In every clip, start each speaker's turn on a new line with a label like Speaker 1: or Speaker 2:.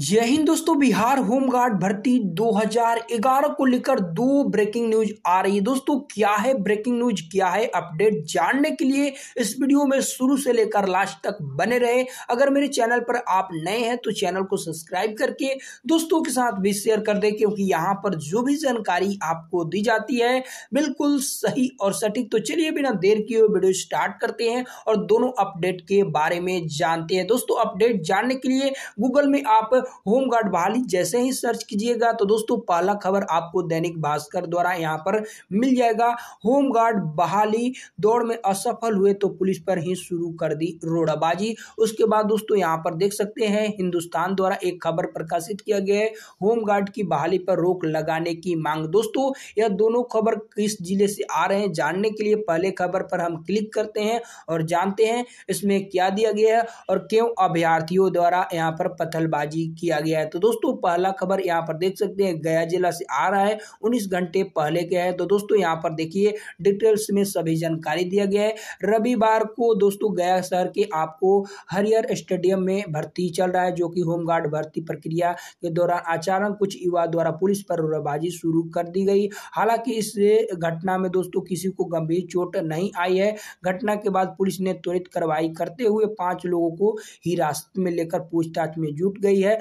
Speaker 1: यही दोस्तों बिहार होमगार्ड भर्ती 2011 को लेकर दो ब्रेकिंग न्यूज आ रही है दोस्तों क्या है ब्रेकिंग न्यूज क्या है अपडेट जानने के लिए इस वीडियो में शुरू से लेकर लास्ट तक बने रहे अगर मेरे चैनल पर आप नए हैं तो चैनल को सब्सक्राइब करके दोस्तों के साथ भी शेयर कर दें क्योंकि यहाँ पर जो भी जानकारी आपको दी जाती है बिल्कुल सही और सटीक तो चलिए बिना देर किए वीडियो स्टार्ट करते हैं और दोनों अपडेट के बारे में जानते हैं दोस्तों अपडेट जानने के लिए गूगल में आप होम गार्ड बहाली जैसे ही सर्च कीजिएगा तो दोस्तों पहला खबर आपको दैनिक भास्कर द्वारा यहाँ पर मिल जाएगा होम गार्ड बहाली दौड़ में असफल हुए तो पुलिस पर ही शुरू कर दी रोडाबाजी उसके बाद दोस्तों यहाँ पर देख सकते हैं हिंदुस्तान द्वारा एक खबर प्रकाशित किया गया है होम की बहाली पर रोक लगाने की मांग दोस्तों यह दोनों खबर किस जिले से आ रहे हैं जानने के लिए पहले खबर पर हम क्लिक करते हैं और जानते हैं इसमें क्या दिया गया है और क्यों अभ्यार्थियों द्वारा यहाँ पर पथलबाजी किया गया है तो दोस्तों पहला खबर यहाँ पर देख सकते हैं गया जिला से आ रहा है उन्नीस घंटे पहले गया है तो दोस्तों यहाँ पर देखिए डिटेल्स में सभी जानकारी दिया गया है रविवार को दोस्तों गया शहर के आपको हरियर स्टेडियम में भर्ती चल रहा है जो कि होमगार्ड भर्ती प्रक्रिया के दौरान अचानक कुछ युवा द्वारा पुलिस पर रोबाजी शुरू कर दी गई हालांकि इस घटना में दोस्तों किसी को गंभीर चोट नहीं आई है घटना के बाद पुलिस ने त्वरित कार्रवाई करते हुए पांच लोगों को हिरासत में लेकर पूछताछ में जुट गई है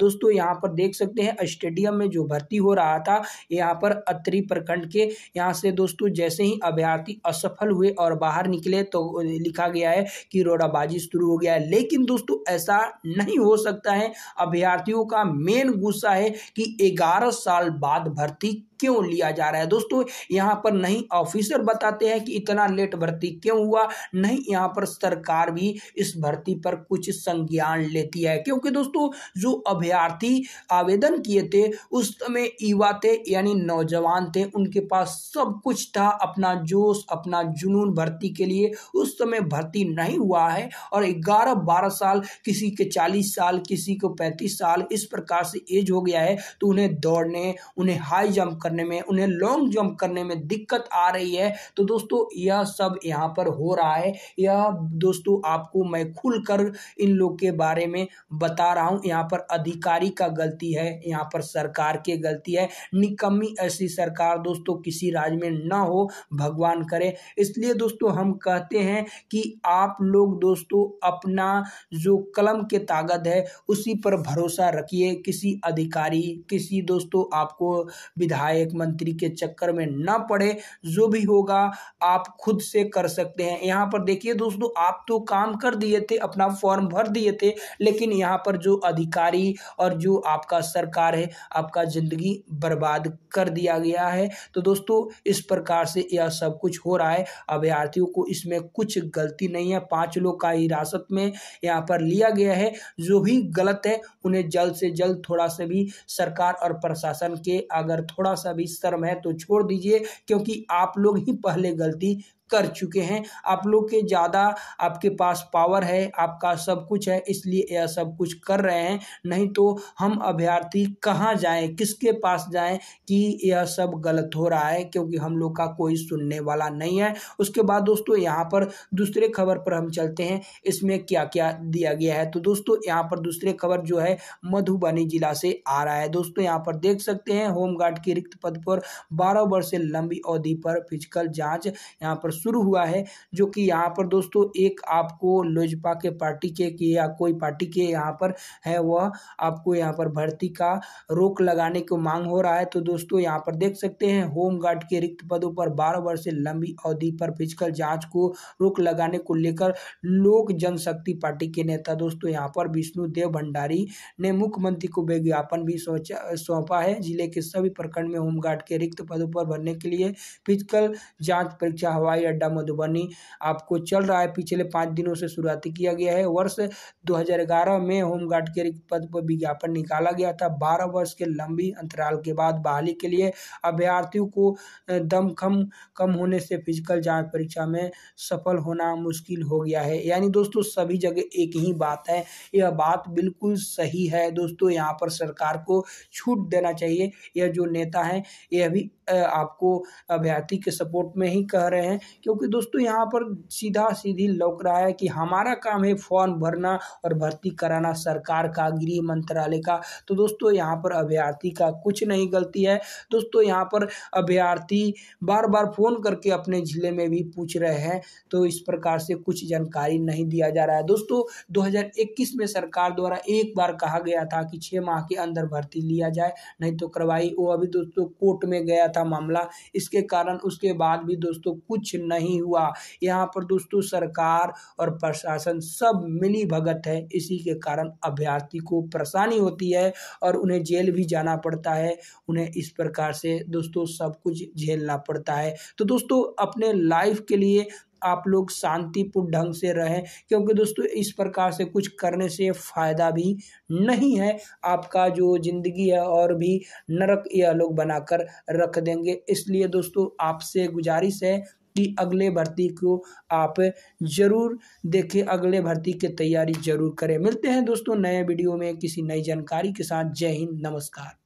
Speaker 1: दोस्तों यहाँ पर देख सकते हैं स्टेडियम में जो भर्ती हो रहा था यहाँ पर अत्री प्रखंड के यहाँ से दोस्तों जैसे ही अभ्यर्थी असफल हुए और बाहर निकले तो लिखा गया है कि रोडाबाजी शुरू हो गया है लेकिन दोस्तों ऐसा नहीं हो सकता है अभ्यर्थियों का मेन गुस्सा है कि ग्यारह साल बाद भर्ती क्यों लिया जा रहा है दोस्तों यहाँ पर नहीं ऑफिसर बताते हैं कि इतना लेट भर्ती क्यों हुआ नहीं यहाँ पर सरकार भी इस भर्ती पर कुछ संज्ञान लेती है क्योंकि दोस्तों जो अभ्यर्थी आवेदन किए थे उस समय युवा थे यानी नौजवान थे उनके पास सब कुछ था अपना जोश अपना जुनून भर्ती के लिए उस समय भर्ती नहीं हुआ है और ग्यारह बारह साल किसी के चालीस साल किसी को पैंतीस साल इस प्रकार से एज हो गया है तो उन्हें दौड़ने उन्हें हाई जंप करने में उन्हें लॉन्ग जंप करने में दिक्कत आ रही है तो दोस्तों यह सब यहाँ पर हो रहा है यह दोस्तों आपको मैं खुल कर इन लोग के बारे में बता रहा हूँ यहाँ पर अधिकारी का गलती है यहाँ पर सरकार की गलती है निकम्मी ऐसी सरकार दोस्तों किसी राज्य में ना हो भगवान करे इसलिए दोस्तों हम कहते हैं कि आप लोग दोस्तों अपना जो कलम के ताकत है उसी पर भरोसा रखिए किसी अधिकारी किसी दोस्तों आपको विधायक सहायक मंत्री के चक्कर में न पड़े जो भी होगा आप खुद से कर सकते हैं यहाँ पर देखिए दोस्तों आप तो काम कर दिए थे अपना फॉर्म भर दिए थे लेकिन यहाँ पर जो अधिकारी और जो आपका सरकार है आपका ज़िंदगी बर्बाद कर दिया गया है तो दोस्तों इस प्रकार से यह सब कुछ हो रहा है अभ्यार्थियों को इसमें कुछ गलती नहीं है पांच लोग का हिरासत में यहाँ पर लिया गया है जो भी गलत है उन्हें जल्द से जल्द थोड़ा सा भी सरकार और प्रशासन के अगर थोड़ा सा सभी शर्म है तो छोड़ दीजिए क्योंकि आप लोग ही पहले गलती कर चुके हैं आप लोग के ज़्यादा आपके पास पावर है आपका सब कुछ है इसलिए यह सब कुछ कर रहे हैं नहीं तो हम अभ्यर्थी कहाँ जाएं किसके पास जाएं कि यह सब गलत हो रहा है क्योंकि हम लोग का कोई सुनने वाला नहीं है उसके बाद दोस्तों यहाँ पर दूसरे खबर पर हम चलते हैं इसमें क्या क्या दिया गया है तो दोस्तों यहाँ पर दूसरे खबर जो है मधुबनी जिला से आ रहा है दोस्तों यहाँ पर देख सकते हैं होमगार्ड के रिक्त पद पर बारह वर्ष से लंबी अवधि पर फिजिकल जाँच यहाँ पर शुरू हुआ है जो कि यहाँ पर दोस्तों एक आपको लोजपा के पार्टी के या कोई पार्टी के यहाँ पर है वह आपको यहाँ पर भर्ती का रोक लगाने की मांग हो रहा है तो दोस्तों यहाँ पर देख सकते हैं होमगार्ड के रिक्त पदों पर बारह वर्ष से लंबी अवधि पर फिजिकल जाँच को रोक लगाने को लेकर लोक जनशक्ति पार्टी के नेता दोस्तों यहाँ पर विष्णु देव भंडारी ने मुख्यमंत्री को विज्ञापन भी सौंपा है जिले के सभी प्रखंड में होमगार्ड के रिक्त पदों पर भरने के लिए फिजिकल जाँच परीक्षा हवाई अड्डा मधुबनी आपको चल रहा है पिछले पाँच दिनों से शुरुआती किया गया है वर्ष 2011 में होमगार्ड के रिक्त पद पर विज्ञापन निकाला गया था बारह वर्ष के लंबी अंतराल के बाद बहाली के लिए अभ्यर्थियों को दम कम होने से फिजिकल जांच परीक्षा में सफल होना मुश्किल हो गया है यानी दोस्तों सभी जगह एक ही बात है यह बात बिल्कुल सही है दोस्तों यहाँ पर सरकार को छूट देना चाहिए यह जो नेता हैं यह भी आपको अभ्यर्थी के सपोर्ट में ही कह रहे हैं क्योंकि दोस्तों यहाँ पर सीधा सीधी लौक रहा है कि हमारा काम है फॉर्म भरना और भर्ती कराना सरकार का गृह मंत्रालय का तो दोस्तों यहाँ पर अभ्यर्थी का कुछ नहीं गलती है दोस्तों यहाँ पर अभ्यर्थी बार बार फ़ोन करके अपने ज़िले में भी पूछ रहे हैं तो इस प्रकार से कुछ जानकारी नहीं दिया जा रहा है दोस्तों 2021 में सरकार द्वारा एक बार कहा गया था कि छः माह के अंदर भर्ती लिया जाए नहीं तो करवाई वो अभी दोस्तों कोर्ट में गया था मामला इसके कारण उसके बाद भी दोस्तों कुछ नहीं हुआ यहाँ पर दोस्तों सरकार और प्रशासन सब मिली भगत है इसी के कारण अभ्यर्थी को परेशानी होती है और उन्हें जेल भी जाना पड़ता है उन्हें इस प्रकार से दोस्तों सब कुछ झेलना पड़ता है तो दोस्तों अपने लाइफ के लिए आप लोग शांतिपूर्ण ढंग से रहें क्योंकि दोस्तों इस प्रकार से कुछ करने से फ़ायदा भी नहीं है आपका जो ज़िंदगी है और भी नरक यह लोग बनाकर रख देंगे इसलिए दोस्तों आपसे गुजारिश है कि अगले भर्ती को आप ज़रूर देखें अगले भर्ती की तैयारी ज़रूर करें मिलते हैं दोस्तों नए वीडियो में किसी नई जानकारी के साथ जय हिंद नमस्कार